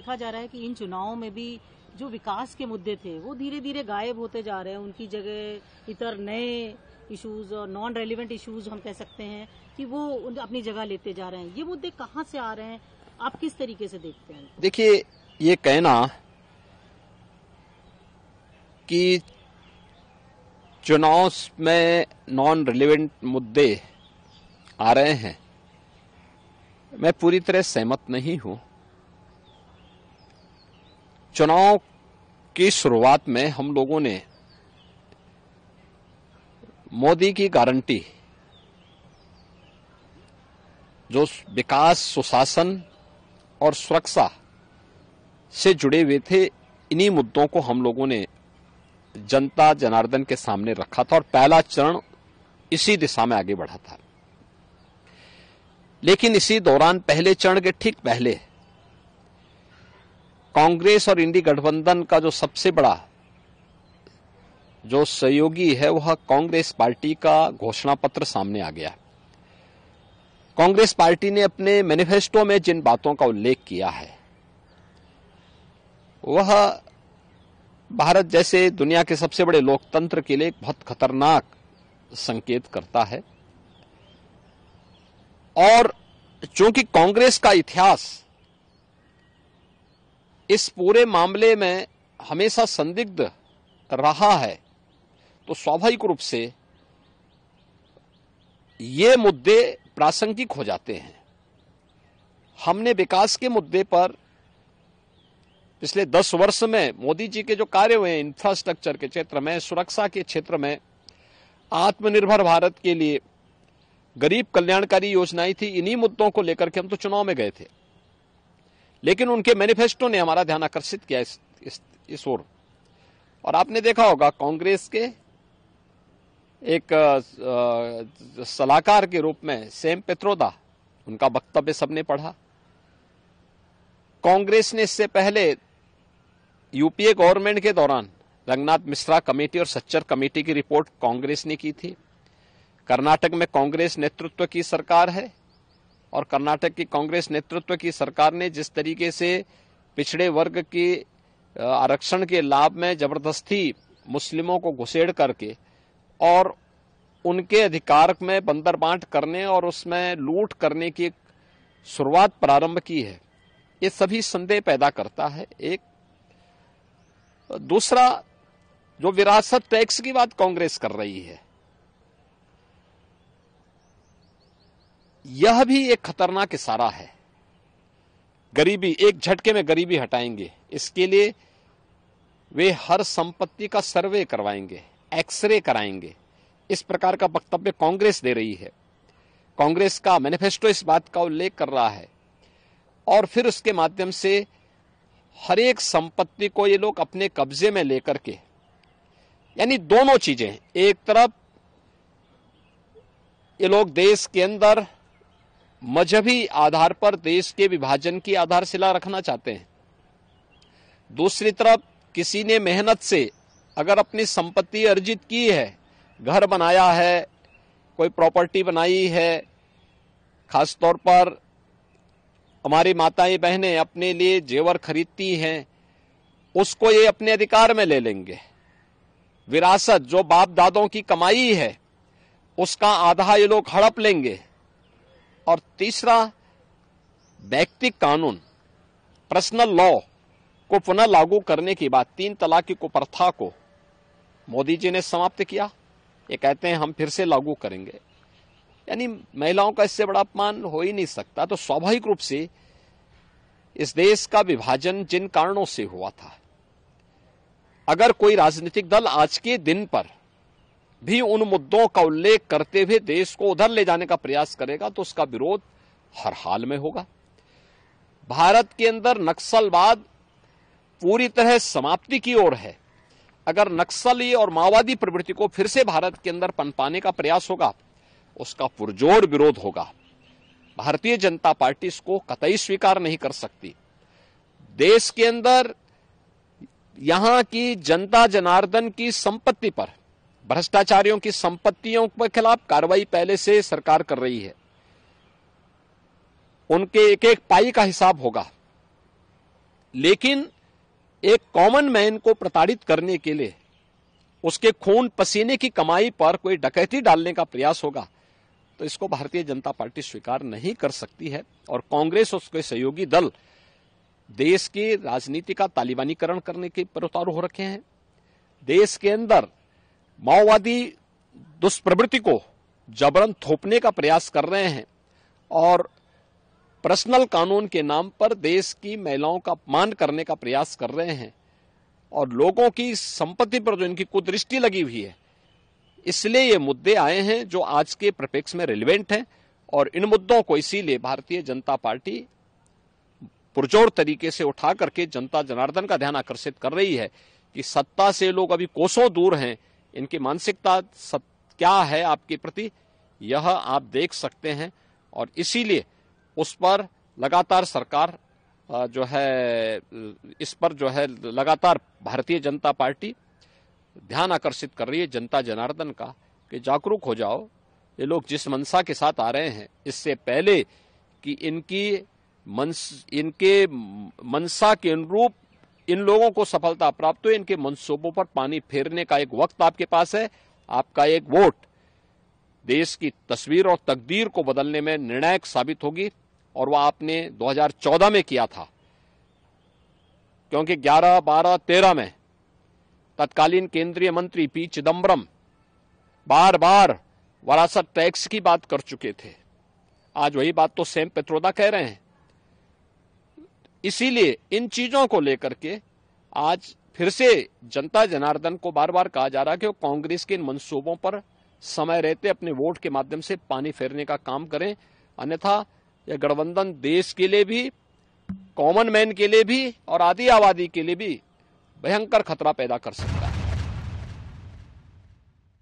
देखा जा रहा है कि इन चुनावों में भी जो विकास के मुद्दे थे वो धीरे धीरे गायब होते जा रहे हैं उनकी जगह इतर नए इश्यूज और नॉन रेलिवेंट इश्यूज हम कह सकते हैं कि वो अपनी जगह लेते जा रहे हैं ये मुद्दे कहाँ से आ रहे हैं आप किस तरीके से देखते हैं देखिए ये कहना कि चुनाव में नॉन रेलिवेंट मुद्दे आ रहे हैं मैं पूरी तरह सहमत नहीं हूं चुनाव की शुरुआत में हम लोगों ने मोदी की गारंटी जो विकास सुशासन और सुरक्षा से जुड़े हुए थे इन्हीं मुद्दों को हम लोगों ने जनता जनार्दन के सामने रखा था और पहला चरण इसी दिशा में आगे बढ़ा था लेकिन इसी दौरान पहले चरण के ठीक पहले कांग्रेस और इंडी गठबंधन का जो सबसे बड़ा जो सहयोगी है वह कांग्रेस पार्टी का घोषणा पत्र सामने आ गया कांग्रेस पार्टी ने अपने मैनिफेस्टो में जिन बातों का उल्लेख किया है वह भारत जैसे दुनिया के सबसे बड़े लोकतंत्र के लिए बहुत खतरनाक संकेत करता है और चूंकि कांग्रेस का इतिहास इस पूरे मामले में हमेशा संदिग्ध रहा है तो स्वाभाविक रूप से ये मुद्दे प्रासंगिक हो जाते हैं हमने विकास के मुद्दे पर पिछले दस वर्ष में मोदी जी के जो कार्य हुए हैं इंफ्रास्ट्रक्चर के क्षेत्र में सुरक्षा के क्षेत्र में आत्मनिर्भर भारत के लिए गरीब कल्याणकारी योजनाएं थी इन्हीं मुद्दों को लेकर के हम तो चुनाव में गए थे लेकिन उनके मैनिफेस्टो ने हमारा ध्यान आकर्षित किया इस इस, इस ओर और आपने देखा होगा कांग्रेस के एक सलाहकार के रूप में सेम पेत्रोदा उनका वक्तव्य सबने पढ़ा कांग्रेस ने इससे पहले यूपीए गवर्नमेंट के दौरान रंगनाथ मिश्रा कमेटी और सच्चर कमेटी की रिपोर्ट कांग्रेस ने की थी कर्नाटक में कांग्रेस नेतृत्व की सरकार है और कर्नाटक की कांग्रेस नेतृत्व की सरकार ने जिस तरीके से पिछड़े वर्ग के आरक्षण के लाभ में जबरदस्ती मुस्लिमों को घुसेड़ करके और उनके अधिकार में बंदर बांट करने और उसमें लूट करने की शुरुआत प्रारंभ की है ये सभी संदेह पैदा करता है एक दूसरा जो विरासत टैक्स की बात कांग्रेस कर रही है यह भी एक खतरनाक इशारा है गरीबी एक झटके में गरीबी हटाएंगे इसके लिए वे हर संपत्ति का सर्वे करवाएंगे एक्सरे कराएंगे इस प्रकार का वक्तव्य कांग्रेस दे रही है कांग्रेस का मैनिफेस्टो इस बात का उल्लेख कर रहा है और फिर उसके माध्यम से हर एक संपत्ति को ये लोग अपने कब्जे में लेकर के यानी दोनों चीजें एक तरफ ये लोग देश के अंदर मजहबी आधार पर देश के विभाजन की आधारशिला रखना चाहते हैं दूसरी तरफ किसी ने मेहनत से अगर अपनी संपत्ति अर्जित की है घर बनाया है कोई प्रॉपर्टी बनाई है खास तौर पर हमारी माताएं बहनें अपने लिए जेवर खरीदती हैं उसको ये अपने अधिकार में ले लेंगे विरासत जो बाप दादों की कमाई है उसका आधा ये लोग हड़प लेंगे और तीसरा व्यक्ति कानून पर्सनल लॉ को पुनः लागू करने के बाद तीन तलाक की कुप्रथा को मोदी जी ने समाप्त किया ये कहते हैं हम फिर से लागू करेंगे यानी महिलाओं का इससे बड़ा अपमान हो ही नहीं सकता तो स्वाभाविक रूप से इस देश का विभाजन जिन कारणों से हुआ था अगर कोई राजनीतिक दल आज के दिन पर भी उन मुद्दों का उल्लेख करते हुए देश को उधर ले जाने का प्रयास करेगा तो उसका विरोध हर हाल में होगा भारत के अंदर नक्सलवाद पूरी तरह समाप्ति की ओर है अगर नक्सली और माओवादी प्रवृत्ति को फिर से भारत के अंदर पनपाने का प्रयास होगा उसका पुरजोर विरोध होगा भारतीय जनता पार्टी इसको कतई स्वीकार नहीं कर सकती देश के अंदर यहां की जनता जनार्दन की संपत्ति पर भ्रष्टाचारियों की संपत्तियों के खिलाफ कार्रवाई पहले से सरकार कर रही है उनके एक एक पाई का हिसाब होगा लेकिन एक कॉमन मैन को प्रताड़ित करने के लिए उसके खून पसीने की कमाई पर कोई डकैती डालने का प्रयास होगा तो इसको भारतीय जनता पार्टी स्वीकार नहीं कर सकती है और कांग्रेस और उसके सहयोगी दल देश की राजनीति का तालिबानीकरण करने के पर उतारू हो रखे हैं देश के अंदर माओवादी दुष्प्रवृत्ति को जबरन थोपने का प्रयास कर रहे हैं और पर्सनल कानून के नाम पर देश की महिलाओं का अपमान करने का प्रयास कर रहे हैं और लोगों की संपत्ति पर जो इनकी कुदृष्टि लगी हुई है इसलिए ये मुद्दे आए हैं जो आज के प्रपेक्ष में रिलेवेंट हैं और इन मुद्दों को इसीलिए भारतीय जनता पार्टी पुरजोर तरीके से उठा करके जनता जनार्दन का ध्यान आकर्षित कर रही है कि सत्ता से लोग अभी कोसों दूर हैं इनकी मानसिकता सब क्या है आपके प्रति यह आप देख सकते हैं और इसीलिए उस पर लगातार सरकार जो है इस पर जो है लगातार भारतीय जनता पार्टी ध्यान आकर्षित कर रही है जनता जनार्दन का कि जागरूक हो जाओ ये लोग जिस मनसा के साथ आ रहे हैं इससे पहले कि इनकी मन इनके मनसा के अनुरूप इन लोगों को सफलता प्राप्त हो इनके मनसूबों पर पानी फेरने का एक वक्त आपके पास है आपका एक वोट देश की तस्वीर और तकदीर को बदलने में निर्णायक साबित होगी और वह आपने 2014 में किया था क्योंकि 11, 12, 13 में तत्कालीन केंद्रीय मंत्री पी चिदम्बरम बार बार वरासत टैक्स की बात कर चुके थे आज वही बात तो सेम पेत्रोदा कह रहे हैं इसीलिए इन चीजों को लेकर के आज फिर से जनता जनार्दन को बार बार कहा जा रहा है कि वो कांग्रेस के इन मंसूबों पर समय रहते अपने वोट के माध्यम से पानी फेरने का काम करें अन्यथा यह गठबंधन देश के लिए भी कॉमन मैन के लिए भी और आदि आबादी के लिए भी भयंकर खतरा पैदा कर सकता